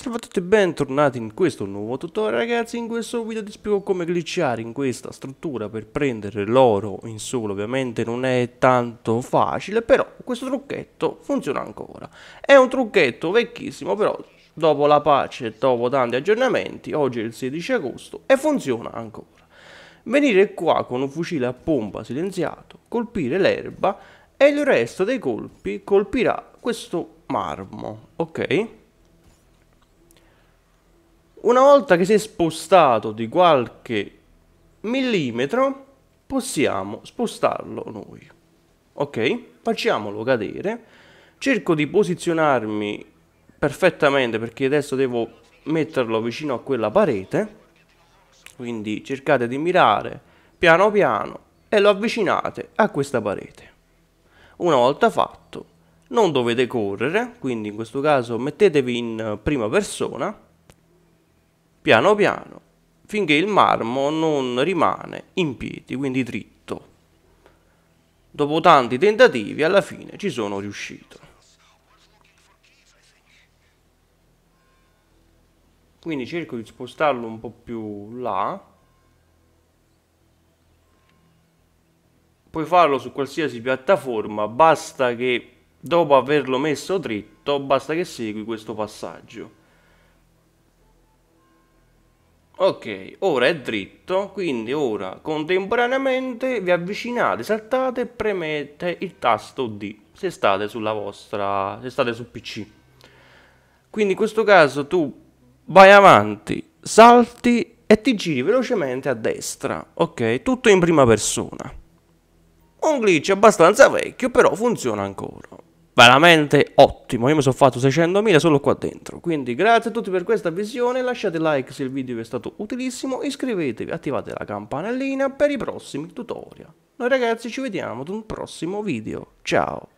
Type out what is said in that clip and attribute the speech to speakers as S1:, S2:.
S1: Salve a tutti e bentornati in questo nuovo tutorial ragazzi, in questo video ti spiego come glitchare in questa struttura per prendere l'oro in solo, ovviamente non è tanto facile, però questo trucchetto funziona ancora. È un trucchetto vecchissimo, però dopo la pace, e dopo tanti aggiornamenti, oggi è il 16 agosto e funziona ancora. Venire qua con un fucile a pompa silenziato, colpire l'erba e il resto dei colpi colpirà questo marmo, ok? Una volta che si è spostato di qualche millimetro, possiamo spostarlo noi. Ok? Facciamolo cadere. Cerco di posizionarmi perfettamente perché adesso devo metterlo vicino a quella parete. Quindi cercate di mirare piano piano e lo avvicinate a questa parete. Una volta fatto, non dovete correre, quindi in questo caso mettetevi in prima persona piano piano, finché il marmo non rimane in piedi, quindi dritto. Dopo tanti tentativi, alla fine ci sono riuscito. Quindi cerco di spostarlo un po' più là. Puoi farlo su qualsiasi piattaforma, basta che dopo averlo messo dritto, basta che segui questo passaggio ok ora è dritto quindi ora contemporaneamente vi avvicinate saltate e premete il tasto D se state sulla vostra se state sul PC quindi in questo caso tu vai avanti salti e ti giri velocemente a destra ok tutto in prima persona un glitch abbastanza vecchio però funziona ancora veramente ottimo. Io mi sono fatto 600.000 solo qua dentro. Quindi grazie a tutti per questa visione, lasciate like se il video vi è stato utilissimo, iscrivetevi, attivate la campanellina per i prossimi tutorial. Noi ragazzi ci vediamo ad un prossimo video. Ciao!